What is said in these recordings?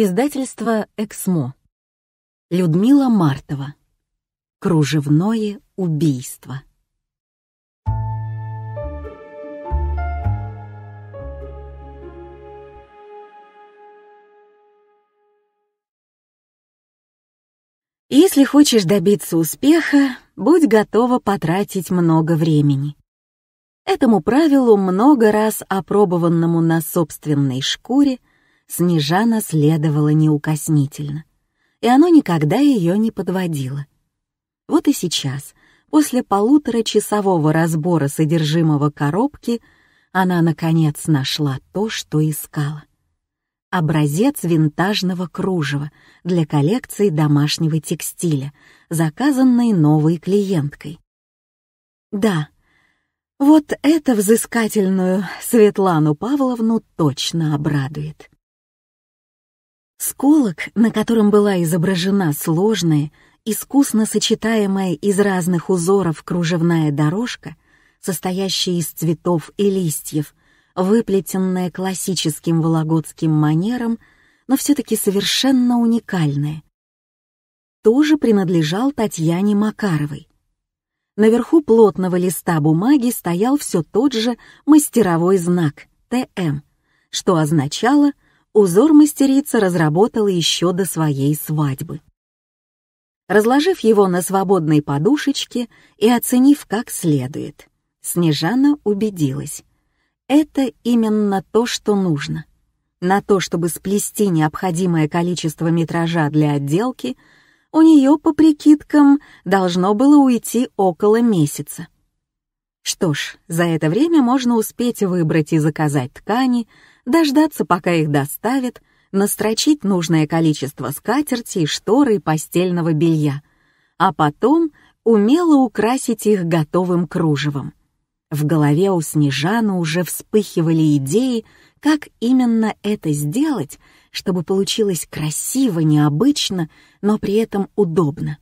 Издательство «Эксмо». Людмила Мартова. Кружевное убийство. Если хочешь добиться успеха, будь готова потратить много времени. Этому правилу, много раз опробованному на собственной шкуре, Снежана следовала неукоснительно, и оно никогда ее не подводило. Вот и сейчас, после полуторачасового разбора содержимого коробки, она, наконец, нашла то, что искала. Образец винтажного кружева для коллекции домашнего текстиля, заказанной новой клиенткой. Да, вот это взыскательную Светлану Павловну точно обрадует. Сколок, на котором была изображена сложная, искусно сочетаемая из разных узоров кружевная дорожка, состоящая из цветов и листьев, выплетенная классическим вологодским манером, но все-таки совершенно уникальная, тоже принадлежал Татьяне Макаровой. Наверху плотного листа бумаги стоял все тот же мастеровой знак «ТМ», что означало — Узор мастерица разработала еще до своей свадьбы. Разложив его на свободной подушечке и оценив как следует, Снежана убедилась. Это именно то, что нужно. На то, чтобы сплести необходимое количество метража для отделки, у нее, по прикидкам, должно было уйти около месяца. Что ж, за это время можно успеть выбрать и заказать ткани, дождаться, пока их доставят, настрочить нужное количество скатерти, шторы и постельного белья, а потом умело украсить их готовым кружевом. В голове у Снежана уже вспыхивали идеи, как именно это сделать, чтобы получилось красиво, необычно, но при этом удобно.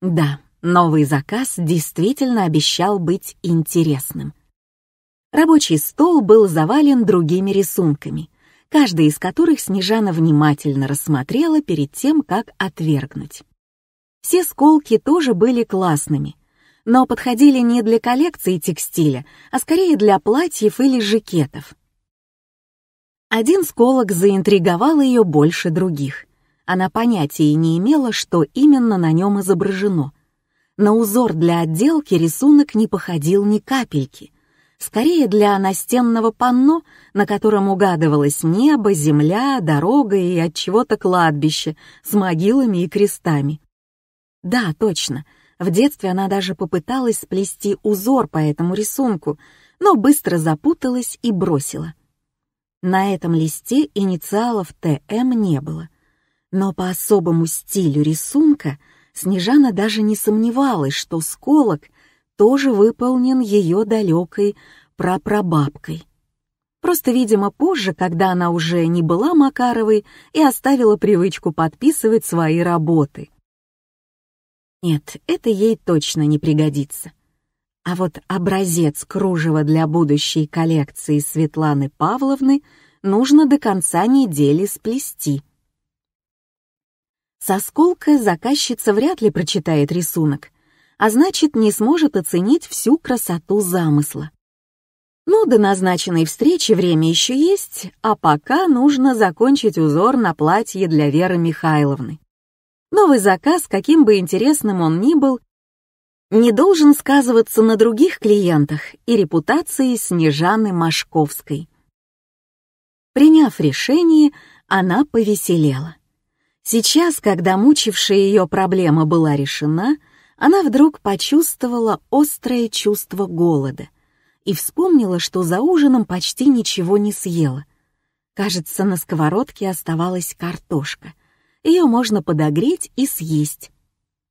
Да, новый заказ действительно обещал быть интересным. Рабочий стол был завален другими рисунками, каждый из которых Снежана внимательно рассмотрела перед тем, как отвергнуть. Все сколки тоже были классными, но подходили не для коллекции текстиля, а скорее для платьев или жакетов. Один сколок заинтриговал ее больше других. Она понятия не имела, что именно на нем изображено. На узор для отделки рисунок не походил ни капельки — скорее для настенного панно, на котором угадывалось небо, земля, дорога и от чего-то кладбище с могилами и крестами. Да, точно, в детстве она даже попыталась сплести узор по этому рисунку, но быстро запуталась и бросила. На этом листе инициалов ТМ не было. Но по особому стилю рисунка Снежана даже не сомневалась, что сколок — тоже выполнен ее далекой прапрабабкой. Просто, видимо, позже, когда она уже не была Макаровой и оставила привычку подписывать свои работы. Нет, это ей точно не пригодится. А вот образец кружева для будущей коллекции Светланы Павловны нужно до конца недели сплести. Со сколка заказчица вряд ли прочитает рисунок — а значит, не сможет оценить всю красоту замысла. Ну, до назначенной встречи время еще есть, а пока нужно закончить узор на платье для Веры Михайловны. Новый заказ, каким бы интересным он ни был, не должен сказываться на других клиентах и репутации Снежаны Машковской. Приняв решение, она повеселела. Сейчас, когда мучившая ее проблема была решена, она вдруг почувствовала острое чувство голода и вспомнила, что за ужином почти ничего не съела. Кажется, на сковородке оставалась картошка. Ее можно подогреть и съесть.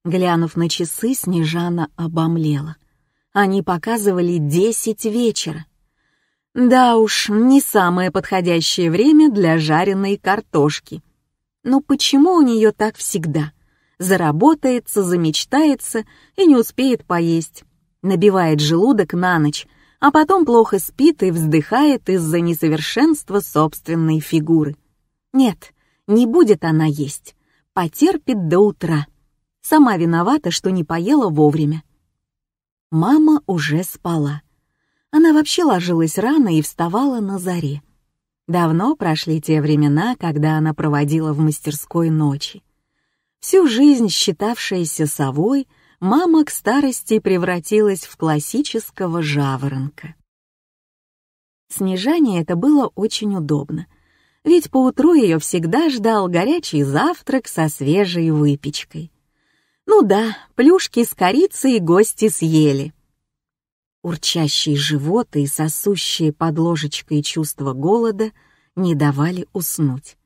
Глянув на часы, Снежана обомлела. Они показывали десять вечера. Да уж, не самое подходящее время для жареной картошки. Но почему у нее так всегда? заработается, замечтается и не успеет поесть. Набивает желудок на ночь, а потом плохо спит и вздыхает из-за несовершенства собственной фигуры. Нет, не будет она есть. Потерпит до утра. Сама виновата, что не поела вовремя. Мама уже спала. Она вообще ложилась рано и вставала на заре. Давно прошли те времена, когда она проводила в мастерской ночи. Всю жизнь считавшаяся совой, мама к старости превратилась в классического жаворонка. Снежане это было очень удобно, ведь поутру ее всегда ждал горячий завтрак со свежей выпечкой. Ну да, плюшки с корицей гости съели. Урчащий живот и сосущие под ложечкой чувство голода не давали уснуть.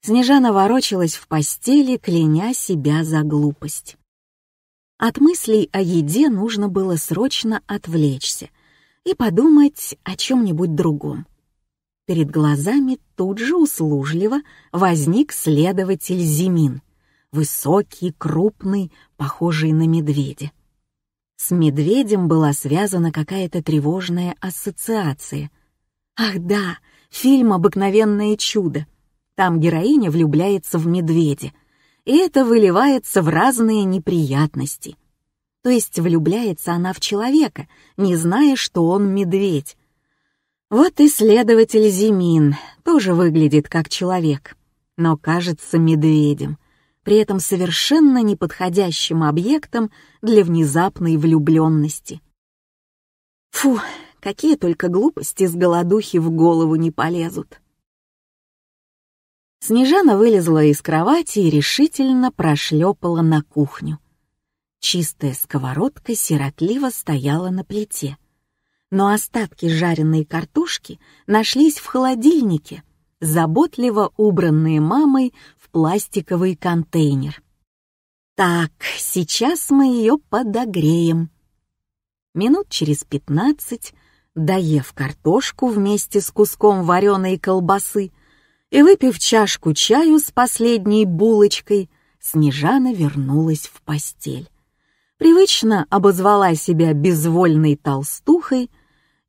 Снежана ворочалась в постели, кляня себя за глупость. От мыслей о еде нужно было срочно отвлечься и подумать о чем-нибудь другом. Перед глазами тут же услужливо возник следователь Зимин, высокий, крупный, похожий на медведя. С медведем была связана какая-то тревожная ассоциация. Ах да, фильм «Обыкновенное чудо», там героиня влюбляется в медведя, и это выливается в разные неприятности. То есть влюбляется она в человека, не зная, что он медведь. Вот и исследователь Зимин тоже выглядит как человек, но кажется медведем, при этом совершенно неподходящим объектом для внезапной влюбленности. Фу, какие только глупости с голодухи в голову не полезут. Снежана вылезла из кровати и решительно прошлепала на кухню. Чистая сковородка сиротливо стояла на плите. Но остатки жареной картошки нашлись в холодильнике, заботливо убранные мамой в пластиковый контейнер. «Так, сейчас мы ее подогреем». Минут через пятнадцать, доев картошку вместе с куском вареной колбасы, и, выпив чашку чаю с последней булочкой, Снежана вернулась в постель. Привычно обозвала себя безвольной толстухой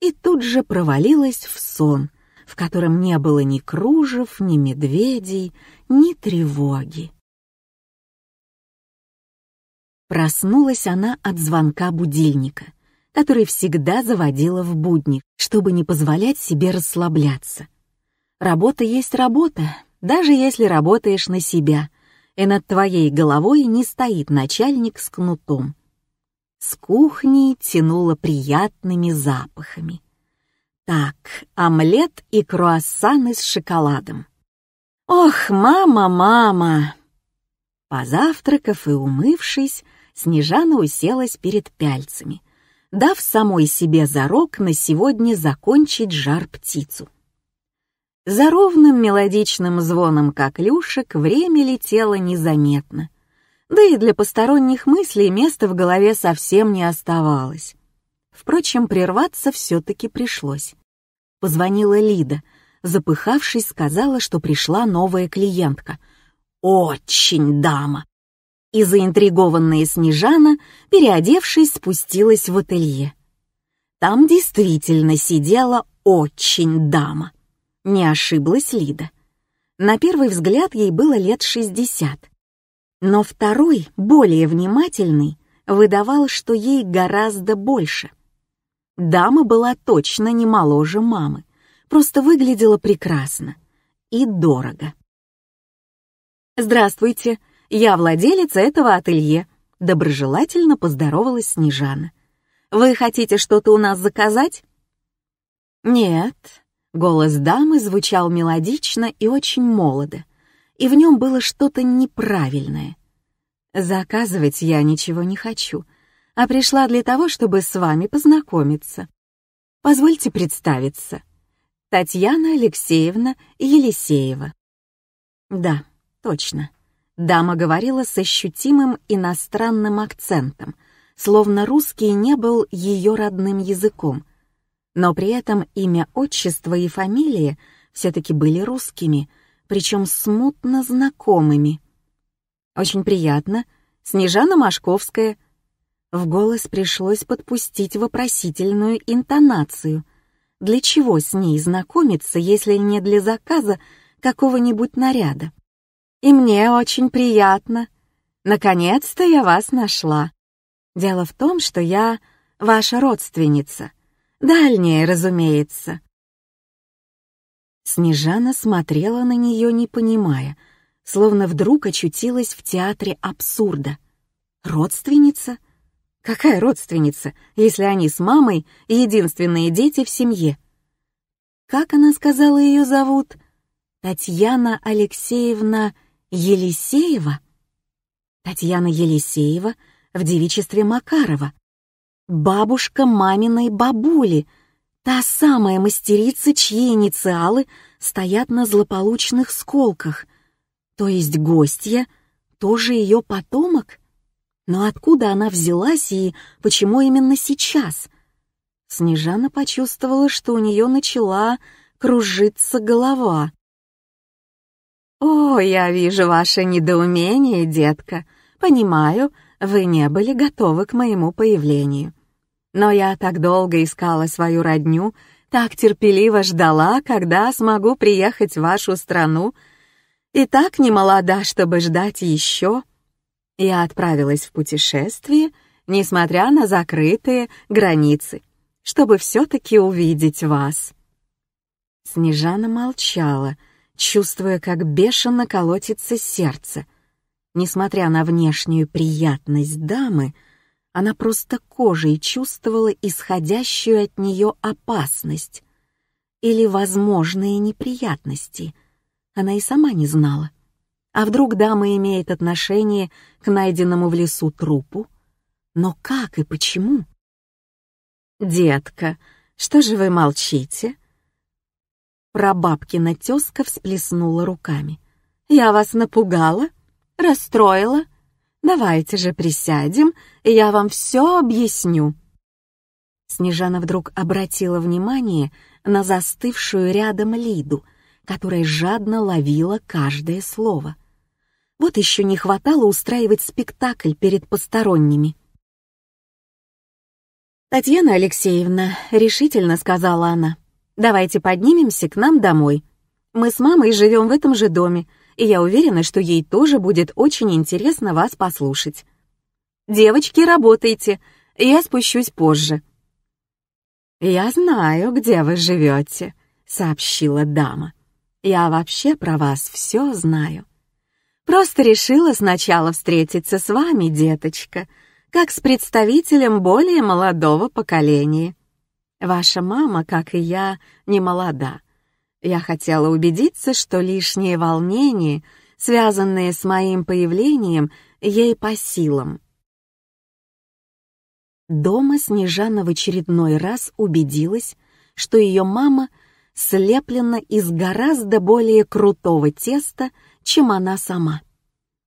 и тут же провалилась в сон, в котором не было ни кружев, ни медведей, ни тревоги. Проснулась она от звонка будильника, который всегда заводила в будник, чтобы не позволять себе расслабляться — Работа есть работа, даже если работаешь на себя, и над твоей головой не стоит начальник с кнутом. С кухни тянуло приятными запахами. Так, омлет и круассаны с шоколадом. Ох, мама, мама! Позавтракав и умывшись, Снежана уселась перед пяльцами, дав самой себе зарок на сегодня закончить жар птицу. За ровным мелодичным звоном коклюшек время летело незаметно. Да и для посторонних мыслей места в голове совсем не оставалось. Впрочем, прерваться все-таки пришлось. Позвонила Лида. Запыхавшись, сказала, что пришла новая клиентка. «Очень дама!» И заинтригованная Снежана, переодевшись, спустилась в ателье. Там действительно сидела очень дама. Не ошиблась Лида. На первый взгляд ей было лет 60. Но второй, более внимательный, выдавал, что ей гораздо больше. Дама была точно не моложе мамы, просто выглядела прекрасно и дорого. «Здравствуйте, я владелица этого ателье», — доброжелательно поздоровалась Снежана. «Вы хотите что-то у нас заказать?» «Нет, Голос дамы звучал мелодично и очень молодо, и в нем было что-то неправильное. «Заказывать я ничего не хочу, а пришла для того, чтобы с вами познакомиться. Позвольте представиться. Татьяна Алексеевна Елисеева». «Да, точно». Дама говорила с ощутимым иностранным акцентом, словно русский не был ее родным языком, но при этом имя, отчество и фамилии все-таки были русскими, причем смутно знакомыми. «Очень приятно. Снежана Машковская». В голос пришлось подпустить вопросительную интонацию. Для чего с ней знакомиться, если не для заказа какого-нибудь наряда? «И мне очень приятно. Наконец-то я вас нашла. Дело в том, что я ваша родственница» Дальняя, разумеется. Снежана смотрела на нее, не понимая, словно вдруг очутилась в театре абсурда. Родственница? Какая родственница, если они с мамой единственные дети в семье? Как она сказала ее зовут? Татьяна Алексеевна Елисеева? Татьяна Елисеева в девичестве Макарова. Бабушка маминой бабули, та самая мастерица, чьи инициалы стоят на злополучных сколках. То есть гостья тоже ее потомок? Но откуда она взялась и почему именно сейчас? Снежана почувствовала, что у нее начала кружиться голова. «О, я вижу ваше недоумение, детка. Понимаю, вы не были готовы к моему появлению. Но я так долго искала свою родню, так терпеливо ждала, когда смогу приехать в вашу страну. И так не молода, чтобы ждать еще. Я отправилась в путешествие, несмотря на закрытые границы, чтобы все-таки увидеть вас. Снежана молчала, чувствуя, как бешено колотится сердце. Несмотря на внешнюю приятность дамы, — она просто кожей чувствовала исходящую от нее опасность или возможные неприятности. Она и сама не знала. А вдруг дама имеет отношение к найденному в лесу трупу? Но как и почему? «Детка, что же вы молчите?» Прабабкина тезка всплеснула руками. «Я вас напугала? Расстроила? Давайте же присядем, и я вам все объясню». Снежана вдруг обратила внимание на застывшую рядом Лиду, которая жадно ловила каждое слово. Вот еще не хватало устраивать спектакль перед посторонними. «Татьяна Алексеевна», — решительно сказала она, — «давайте поднимемся к нам домой. Мы с мамой живем в этом же доме, и я уверена, что ей тоже будет очень интересно вас послушать. «Девочки, работайте, я спущусь позже». «Я знаю, где вы живете», — сообщила дама. «Я вообще про вас все знаю. Просто решила сначала встретиться с вами, деточка, как с представителем более молодого поколения. Ваша мама, как и я, не молода, я хотела убедиться, что лишние волнения, связанные с моим появлением, ей по силам. Дома Снежана в очередной раз убедилась, что ее мама слеплена из гораздо более крутого теста, чем она сама.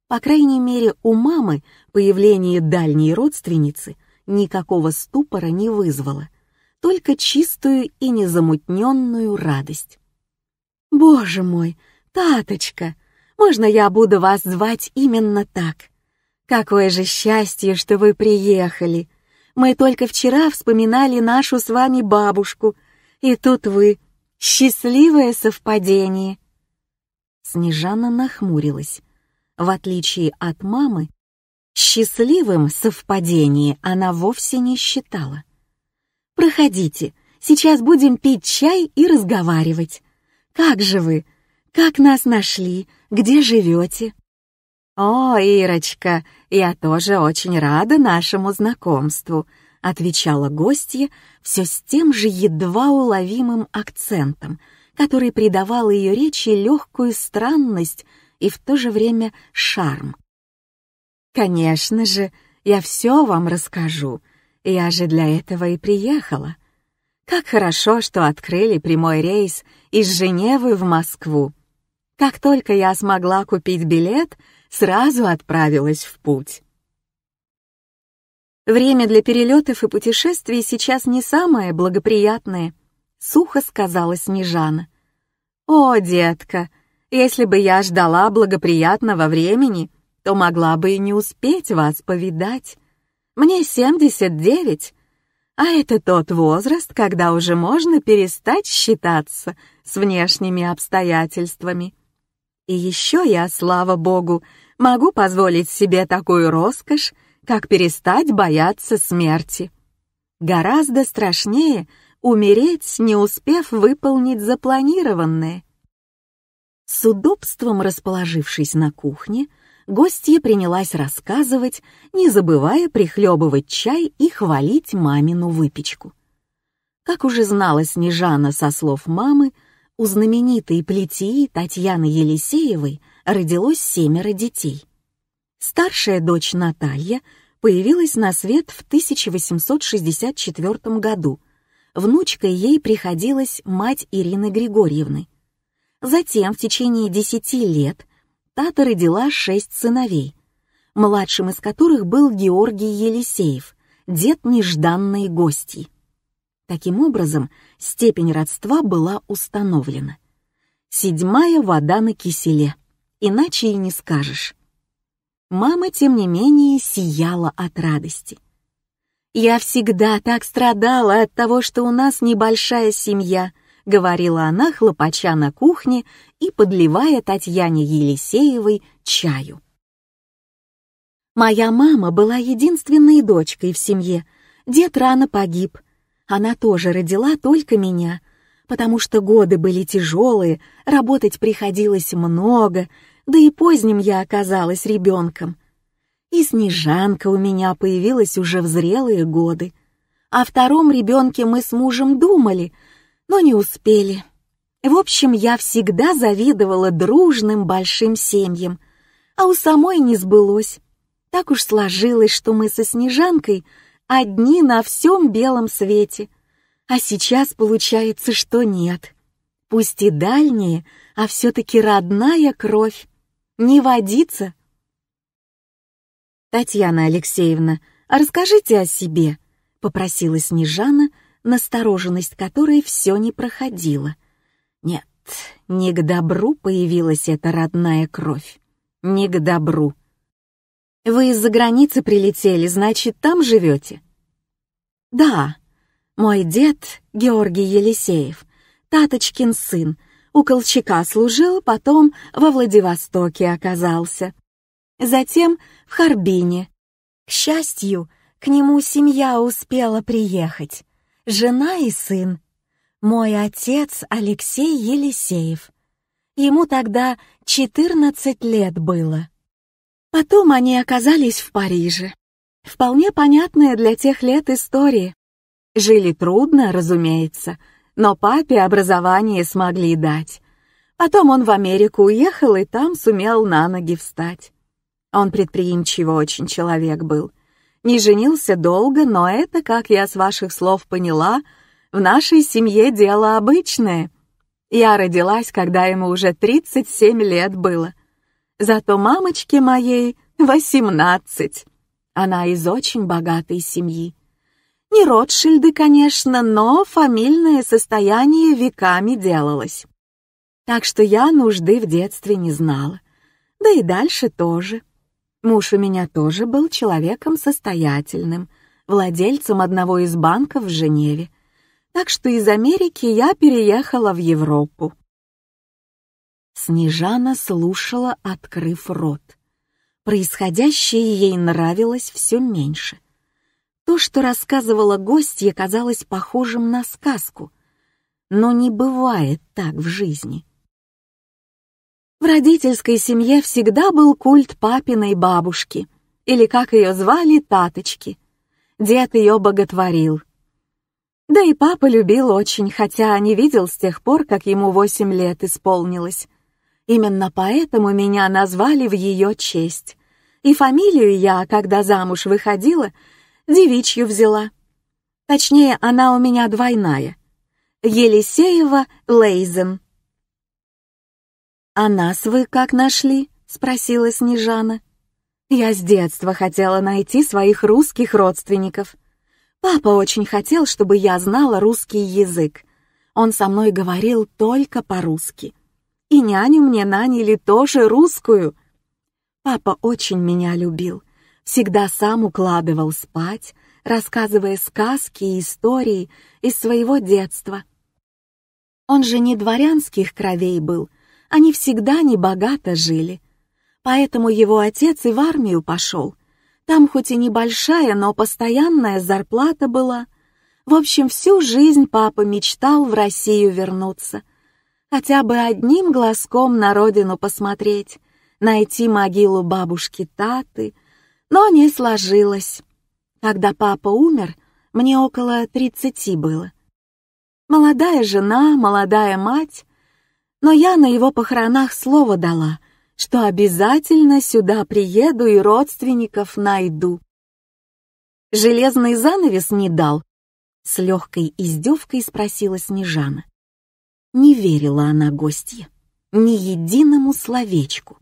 По крайней мере, у мамы появление дальней родственницы никакого ступора не вызвало, только чистую и незамутненную радость. «Боже мой, таточка! Можно я буду вас звать именно так? Какое же счастье, что вы приехали! Мы только вчера вспоминали нашу с вами бабушку, и тут вы. Счастливое совпадение!» Снежана нахмурилась. В отличие от мамы, счастливым совпадение она вовсе не считала. «Проходите, сейчас будем пить чай и разговаривать». Как же вы? Как нас нашли? Где живете?» «О, Ирочка, я тоже очень рада нашему знакомству», — отвечала гостья все с тем же едва уловимым акцентом, который придавал ее речи легкую странность и в то же время шарм. «Конечно же, я все вам расскажу. Я же для этого и приехала. Как хорошо, что открыли прямой рейс из Женевы в Москву. Как только я смогла купить билет, сразу отправилась в путь. «Время для перелетов и путешествий сейчас не самое благоприятное», — сухо сказала Снежана. «О, детка, если бы я ждала благоприятного времени, то могла бы и не успеть вас повидать. Мне семьдесят девять, а это тот возраст, когда уже можно перестать считаться с внешними обстоятельствами. И еще я, слава богу, могу позволить себе такую роскошь, как перестать бояться смерти. Гораздо страшнее умереть, не успев выполнить запланированное. С удобством расположившись на кухне, гостья принялась рассказывать, не забывая прихлебывать чай и хвалить мамину выпечку. Как уже знала Снежана со слов мамы, у знаменитой плетии Татьяны Елисеевой родилось семеро детей. Старшая дочь Наталья появилась на свет в 1864 году. Внучкой ей приходилась мать Ирины Григорьевны. Затем в течение десяти лет – Тата родила шесть сыновей, младшим из которых был Георгий Елисеев, дед нежданной гостьи. Таким образом, степень родства была установлена. Седьмая вода на киселе, иначе и не скажешь. Мама, тем не менее, сияла от радости. «Я всегда так страдала от того, что у нас небольшая семья», — говорила она, хлопача на кухне и подливая Татьяне Елисеевой чаю. Моя мама была единственной дочкой в семье. Дед рано погиб. Она тоже родила только меня, потому что годы были тяжелые, работать приходилось много, да и поздним я оказалась ребенком. И Снежанка у меня появилась уже в зрелые годы. О втором ребенке мы с мужем думали, но не успели. В общем, я всегда завидовала дружным большим семьям, а у самой не сбылось. Так уж сложилось, что мы со Снежанкой одни на всем белом свете. А сейчас получается, что нет. Пусть и дальние, а все-таки родная кровь. Не водится. «Татьяна Алексеевна, а расскажите о себе», — попросила Снежана, настороженность которой все не проходила не к добру появилась эта родная кровь. Не к добру. Вы из-за границы прилетели, значит, там живете? Да. Мой дед, Георгий Елисеев, Таточкин сын, у Колчака служил, потом во Владивостоке оказался. Затем в Харбине. К счастью, к нему семья успела приехать. Жена и сын. Мой отец Алексей Елисеев. Ему тогда 14 лет было. Потом они оказались в Париже. Вполне понятная для тех лет история. Жили трудно, разумеется, но папе образование смогли дать. Потом он в Америку уехал и там сумел на ноги встать. Он предприимчивый очень человек был. Не женился долго, но это, как я с ваших слов поняла, — в нашей семье дело обычное. Я родилась, когда ему уже 37 лет было. Зато мамочке моей 18. Она из очень богатой семьи. Не Ротшильды, конечно, но фамильное состояние веками делалось. Так что я нужды в детстве не знала. Да и дальше тоже. Муж у меня тоже был человеком состоятельным, владельцем одного из банков в Женеве так что из Америки я переехала в Европу. Снежана слушала, открыв рот. Происходящее ей нравилось все меньше. То, что рассказывала гостья, казалось похожим на сказку. Но не бывает так в жизни. В родительской семье всегда был культ папиной бабушки, или, как ее звали, таточки. Дед ее боготворил — да и папа любил очень, хотя не видел с тех пор, как ему восемь лет исполнилось. Именно поэтому меня назвали в ее честь. И фамилию я, когда замуж выходила, девичью взяла. Точнее, она у меня двойная. Елисеева Лейзен. «А нас вы как нашли?» — спросила Снежана. «Я с детства хотела найти своих русских родственников. Папа очень хотел, чтобы я знала русский язык. Он со мной говорил только по-русски. И няню мне наняли тоже русскую. Папа очень меня любил. Всегда сам укладывал спать, рассказывая сказки и истории из своего детства. Он же не дворянских кровей был, они всегда небогато жили. Поэтому его отец и в армию пошел, там хоть и небольшая, но постоянная зарплата была. В общем, всю жизнь папа мечтал в Россию вернуться. Хотя бы одним глазком на родину посмотреть, найти могилу бабушки Таты, но не сложилось. Когда папа умер, мне около тридцати было. Молодая жена, молодая мать, но я на его похоронах слово дала, что обязательно сюда приеду и родственников найду. Железный занавес не дал? С легкой издевкой спросила Снежана. Не верила она гостье, ни единому словечку.